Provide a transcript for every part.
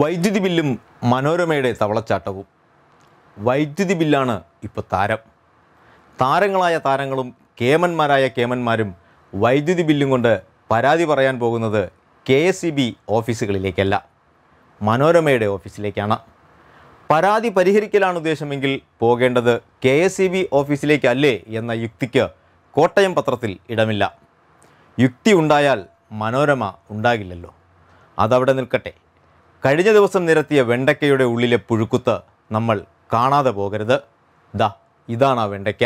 വൈദ്യുതി ബില്ലും മനോരമയുടെ തവളച്ചാട്ടവും വൈദ്യുതി ബില്ലാണ് ഇപ്പോൾ താരം താരങ്ങളായ താരങ്ങളും കേമന്മാരായ കേമന്മാരും വൈദ്യുതി ബില്ലും കൊണ്ട് പരാതി പറയാൻ പോകുന്നത് കെ എസ് ഇ ബി ഓഫീസുകളിലേക്കല്ല മനോരമയുടെ ഓഫീസിലേക്കാണ് പരാതി പരിഹരിക്കലാണ് ഉദ്ദേശമെങ്കിൽ പോകേണ്ടത് കെ എസ് ഇ ബി ഓഫീസിലേക്കല്ലേ എന്ന യുക്തിക്ക് കോട്ടയം പത്രത്തിൽ ഇടമില്ല യുക്തി ഉണ്ടായാൽ മനോരമ ഉണ്ടാകില്ലല്ലോ അതവിടെ നിൽക്കട്ടെ കഴിഞ്ഞ ദിവസം നിരത്തിയ വെണ്ടയ്ക്കയുടെ ഉള്ളിലെ പുഴുക്കുത്ത് നമ്മൾ കാണാതെ പോകരുത് ദാ ഇതാണ് ആ വെണ്ടയ്ക്ക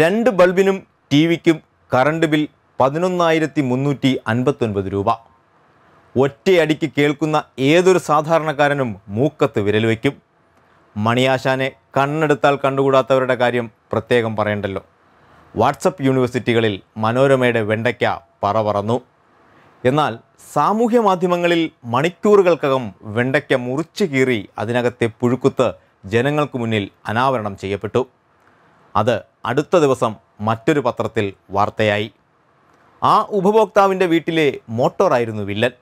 രണ്ട് ബൾബിനും ടി വിക്കും കറണ്ട് ബിൽ പതിനൊന്നായിരത്തി മുന്നൂറ്റി അൻപത്തൊൻപത് രൂപ ഒറ്റയടിക്ക് കേൾക്കുന്ന ഏതൊരു സാധാരണക്കാരനും മൂക്കത്ത് വിരൽ വയ്ക്കും മണിയാശാനെ കണ്ണെടുത്താൽ കണ്ടുകൂടാത്തവരുടെ കാര്യം പ്രത്യേകം പറയണ്ടല്ലോ വാട്സപ്പ് യൂണിവേഴ്സിറ്റികളിൽ മനോരമയുടെ വെണ്ടയ്ക്ക പറ പറന്നു എന്നാൽ സാമൂഹ്യ മാധ്യമങ്ങളിൽ മണിക്കൂറുകൾക്കകം വെണ്ടയ്ക്ക മുറിച്ചു കീറി അതിനകത്തെ പുഴുക്കുത്ത് ജനങ്ങൾക്ക് മുന്നിൽ അനാവരണം ചെയ്യപ്പെട്ടു അത് അടുത്ത ദിവസം മറ്റൊരു പത്രത്തിൽ വാർത്തയായി ആ ഉപഭോക്താവിൻ്റെ വീട്ടിലെ മോട്ടോറായിരുന്നു വില്ലൻ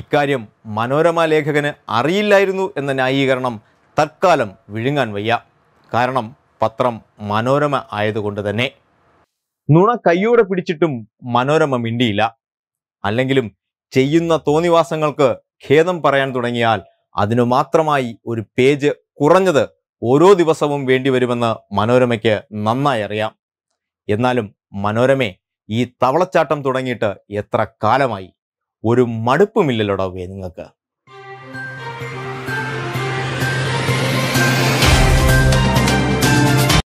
ഇക്കാര്യം മനോരമ ലേഖകന് അറിയില്ലായിരുന്നു എന്ന ന്യായീകരണം തൽക്കാലം വിഴുങ്ങാൻ വയ്യ കാരണം പത്രം മനോരമ ആയതുകൊണ്ട് തന്നെ നുണ കയ്യോടെ പിടിച്ചിട്ടും മനോരമ മിണ്ടിയില്ല അല്ലെങ്കിലും ചെയ്യുന്ന തോന്നിവാസങ്ങൾക്ക് ഖേദം പറയാൻ തുടങ്ങിയാൽ അതിനു മാത്രമായി ഒരു പേജ് കുറഞ്ഞത് ഓരോ ദിവസവും വേണ്ടിവരുമെന്ന് മനോരമയ്ക്ക് നന്നായി അറിയാം എന്നാലും മനോരമേ ഈ തവളച്ചാട്ടം തുടങ്ങിയിട്ട് എത്ര കാലമായി ഒരു മടുപ്പുമില്ലല്ലോടാവേ നിങ്ങൾക്ക്